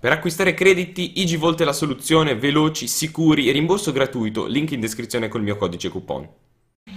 Per acquistare crediti, IGVolt è la soluzione, veloci, sicuri, e rimborso gratuito, link in descrizione col mio codice coupon.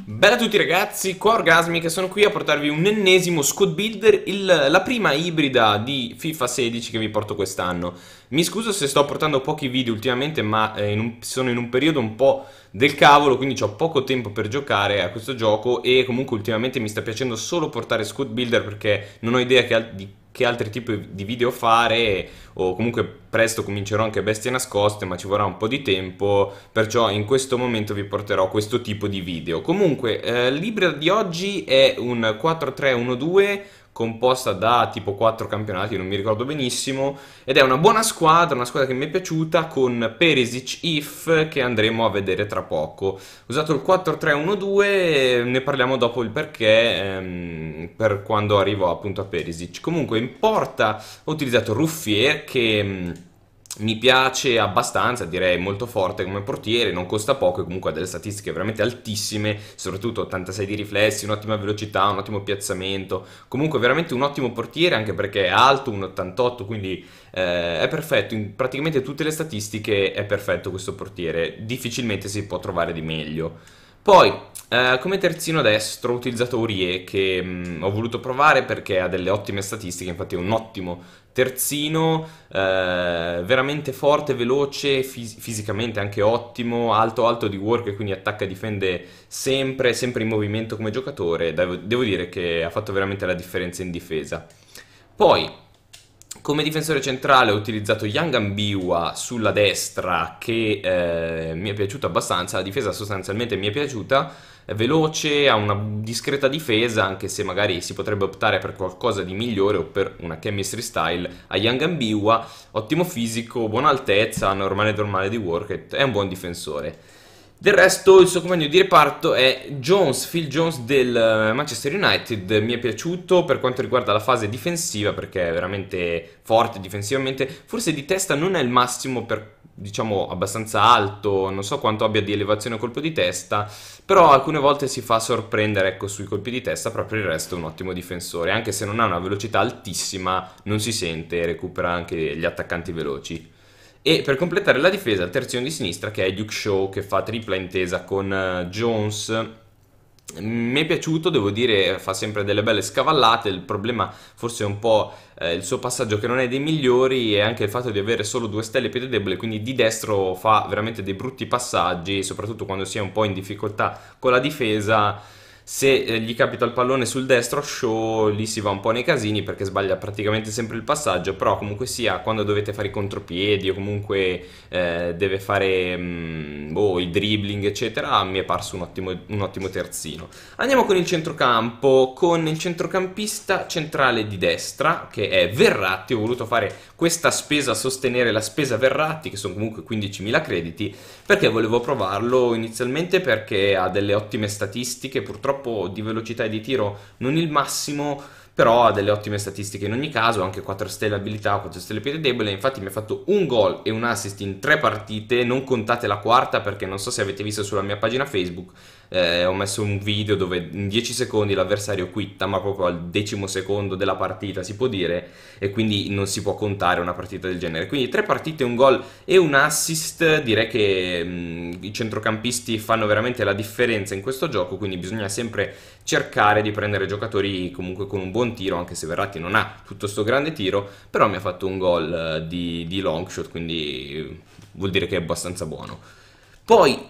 Bella a tutti ragazzi, qua Orgasmi che sono qui a portarvi un ennesimo squad builder, il, la prima ibrida di FIFA 16 che vi porto quest'anno. Mi scuso se sto portando pochi video ultimamente ma eh, in un, sono in un periodo un po' del cavolo quindi ho poco tempo per giocare a questo gioco e comunque ultimamente mi sta piacendo solo portare squad builder perché non ho idea che, di che altri tipi di video fare o comunque presto comincerò anche bestie nascoste ma ci vorrà un po' di tempo perciò in questo momento vi porterò questo tipo di video comunque eh, il libro di oggi è un 4312 composta da tipo 4 campionati, non mi ricordo benissimo, ed è una buona squadra, una squadra che mi è piaciuta con Perisic If che andremo a vedere tra poco. Ho usato il 4-3-1-2, ne parliamo dopo il perché ehm, per quando arrivo appunto a Perisic. Comunque in porta ho utilizzato Ruffier che mm, mi piace abbastanza, direi molto forte come portiere, non costa poco e comunque ha delle statistiche veramente altissime, soprattutto 86 di riflessi, un'ottima velocità, un ottimo piazzamento, comunque veramente un ottimo portiere anche perché è alto, un 88, quindi eh, è perfetto, in praticamente tutte le statistiche è perfetto questo portiere, difficilmente si può trovare di meglio. Poi, eh, come terzino destro ho utilizzato Urie che mh, mm, ho voluto provare perché ha delle ottime statistiche, infatti è un ottimo terzino, eh, veramente forte, veloce, fis- fisicamente anche ottimo, alto alto di work, quindi attacca e difende sempre, sempre in movimento come giocatore, devo, devo dire che ha fatto veramente la differenza in difesa. Poi come difensore centrale ho utilizzato Yangambiwa sulla destra che eh, mi è piaciuto abbastanza, la difesa sostanzialmente mi è piaciuta, è veloce, ha una discreta difesa anche se magari si potrebbe optare per qualcosa di migliore o per una chemistry style a Yangambiwa, ottimo fisico, buona altezza, normale normale di work, è un buon difensore. Del resto il suo compagno di reparto è Jones, Phil Jones del eh, Manchester United, mi è piaciuto per quanto riguarda la fase difensiva perché è veramente forte difensivamente, forse di testa non è il massimo per diciamo abbastanza alto, non so quanto abbia di elevazione colpo di testa, però alcune volte si fa sorprendere ecco, sui colpi di testa, proprio il resto è un ottimo difensore, anche se non ha una velocità altissima, non si sente, recupera anche gli attaccanti veloci. E per completare la difesa, il terzino di sinistra che è Duke Show che fa tripla intesa con eh, Jones. Mi è piaciuto, devo dire, fa sempre delle belle scavallate. Il problema forse è un po' eh, il suo passaggio che non è dei migliori e anche il fatto di avere solo due stelle piede debole, quindi di destro fa veramente dei brutti passaggi, soprattutto quando si è un po' in difficoltà con la difesa se eh, gli capita il pallone sul destro show lì si va un po' nei casini perché sbaglia praticamente sempre il passaggio però comunque sia quando dovete fare i contropiedi o comunque eh, deve fare mh, mm, boh, il dribbling eccetera mi è parso un ottimo, un ottimo terzino andiamo con il centrocampo con il centrocampista centrale di destra che è Verratti ho voluto fare questa spesa a sostenere la spesa Verratti, che sono comunque 15.000 crediti, perché volevo provarlo inizialmente perché ha delle ottime statistiche, purtroppo di velocità e di tiro non il massimo, però ha delle ottime statistiche in ogni caso, anche 4 stelle abilità, 4 stelle piede debole, infatti mi ha fatto un gol e un assist in 3 partite, non contate la quarta perché non so se avete visto sulla mia pagina Facebook, eh, ho messo un video dove in 10 secondi l'avversario quitta, ma proprio al decimo secondo della partita si può dire, e quindi non si può contare una partita del genere. Quindi 3 partite, un gol e un assist, direi che mh, mm, i centrocampisti fanno veramente la differenza in questo gioco, quindi bisogna sempre cercare di prendere giocatori comunque con un buon tiro, anche se Verratti non ha tutto sto grande tiro, però mi ha fatto un gol eh, di, di long shot, quindi vuol dire che è abbastanza buono. Poi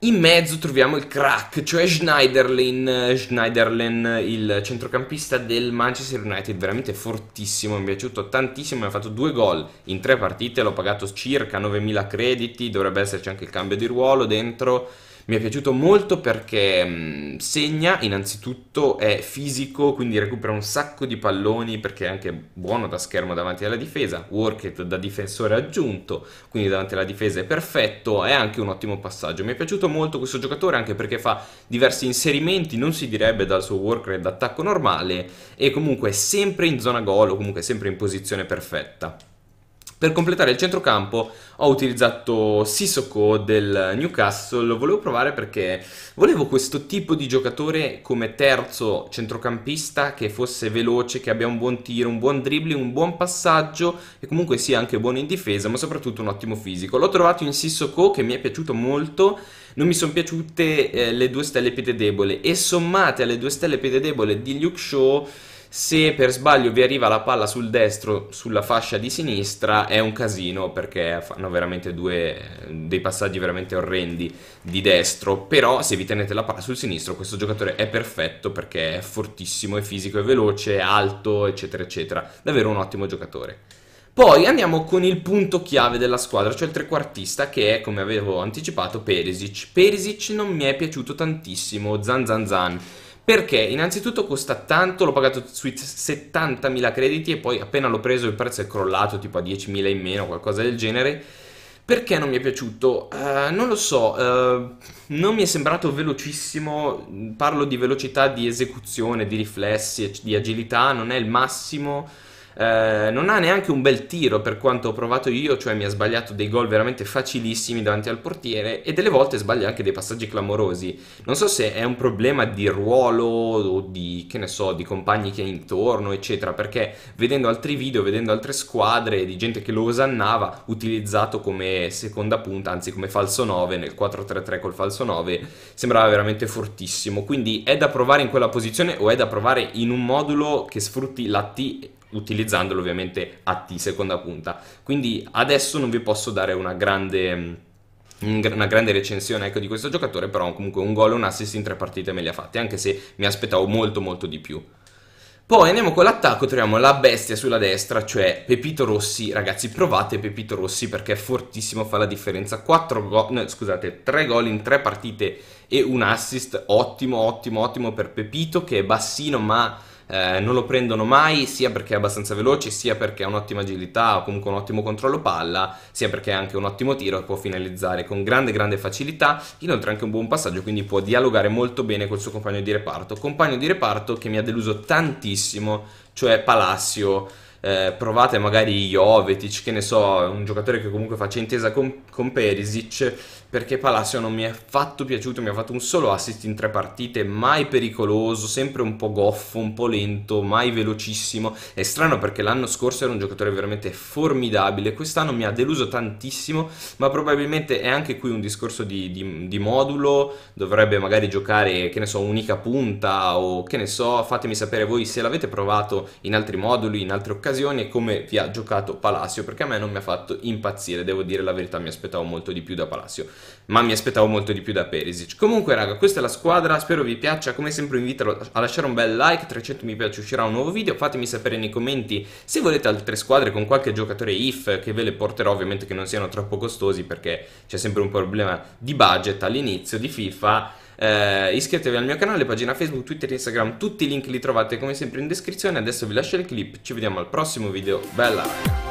in mezzo troviamo il crack, cioè Schneiderlin, eh, Schneiderlin, il centrocampista del Manchester United, veramente fortissimo, mi è piaciuto tantissimo, mi ha fatto due gol in tre partite, l'ho pagato circa 9.000 crediti, dovrebbe esserci anche il cambio di ruolo dentro mi è piaciuto molto perché mh, mm, segna, innanzitutto è fisico, quindi recupera un sacco di palloni perché è anche buono da schermo davanti alla difesa, work da difensore aggiunto, quindi davanti alla difesa è perfetto, è anche un ottimo passaggio. Mi è piaciuto molto questo giocatore anche perché fa diversi inserimenti, non si direbbe dal suo work rate d'attacco normale e comunque è sempre in zona gol o comunque sempre in posizione perfetta. Per completare il centrocampo ho utilizzato Sissoko del Newcastle, lo volevo provare perché volevo questo tipo di giocatore come terzo centrocampista che fosse veloce, che abbia un buon tiro, un buon dribbling, un buon passaggio e comunque sia anche buono in difesa, ma soprattutto un ottimo fisico. L'ho trovato in Sissoko che mi è piaciuto molto, non mi sono piaciute eh, le due stelle piede debole e sommate alle due stelle piede debole di Luke Shaw se per sbaglio vi arriva la palla sul destro, sulla fascia di sinistra, è un casino perché fanno veramente due, dei passaggi veramente orrendi di destro. Però se vi tenete la palla sul sinistro, questo giocatore è perfetto perché è fortissimo, è fisico, è veloce, è alto, eccetera, eccetera. Davvero un ottimo giocatore. Poi andiamo con il punto chiave della squadra, cioè il trequartista che è, come avevo anticipato, Perisic. Perisic non mi è piaciuto tantissimo, zan zan zan. Perché innanzitutto costa tanto, l'ho pagato sui 70.000 crediti e poi appena l'ho preso il prezzo è crollato tipo a 10.000 in meno, qualcosa del genere. Perché non mi è piaciuto? Uh, non lo so, uh, non mi è sembrato velocissimo, parlo di velocità di esecuzione, di riflessi, di agilità, non è il massimo eh, non ha neanche un bel tiro per quanto ho provato io, cioè mi ha sbagliato dei gol veramente facilissimi davanti al portiere e delle volte sbaglia anche dei passaggi clamorosi. Non so se è un problema di ruolo o di, che ne so, di compagni che è intorno, eccetera, perché vedendo altri video, vedendo altre squadre di gente che lo osannava, utilizzato come seconda punta, anzi come falso 9 nel 4-3-3 col falso 9, sembrava veramente fortissimo. Quindi è da provare in quella posizione o è da provare in un modulo che sfrutti la T utilizzandolo ovviamente a T seconda punta. Quindi adesso non vi posso dare una grande mm, una grande recensione ecco, di questo giocatore, però comunque un gol e un assist in tre partite me li ha fatti, anche se mi aspettavo molto molto di più. Poi andiamo con l'attacco, troviamo la bestia sulla destra, cioè Pepito Rossi. Ragazzi, provate Pepito Rossi perché è fortissimo, fa la differenza. 4 go- no, scusate, 3 gol in 3 partite e un assist, ottimo, ottimo, ottimo per Pepito che è bassino ma eh, non lo prendono mai sia perché è abbastanza veloce, sia perché ha un'ottima agilità o comunque un ottimo controllo palla, sia perché ha anche un ottimo tiro e può finalizzare con grande grande facilità, inoltre anche un buon passaggio, quindi può dialogare molto bene col suo compagno di reparto, compagno di reparto che mi ha deluso tantissimo, cioè Palacio eh, provate magari Jovetic, che ne so, un giocatore che comunque faccia intesa con, con Perisic, perché Palacio non mi è affatto piaciuto, mi ha fatto un solo assist in tre partite, mai pericoloso, sempre un po' goffo, un po' lento, mai velocissimo. È strano perché l'anno scorso era un giocatore veramente formidabile, quest'anno mi ha deluso tantissimo, ma probabilmente è anche qui un discorso di, di, di modulo, dovrebbe magari giocare, che ne so, unica punta o che ne so, fatemi sapere voi se l'avete provato in altri moduli, in altre occasioni occasioni e come vi ha giocato Palacio, perché a me non mi ha fatto impazzire, devo dire la verità, mi aspettavo molto di più da Palacio, ma mi aspettavo molto di più da Perisic. Comunque raga, questa è la squadra, spero vi piaccia, come sempre vi invito a lasciare un bel like, 300 mi piace, uscirà un nuovo video, fatemi sapere nei commenti se volete altre squadre con qualche giocatore if che ve le porterò, ovviamente che non siano troppo costosi perché c'è sempre un problema di budget all'inizio di FIFA eh, iscrivetevi al mio canale, pagina Facebook, Twitter, Instagram, tutti i link li trovate come sempre in descrizione. Adesso vi lascio il clip, ci vediamo al prossimo video. Bella!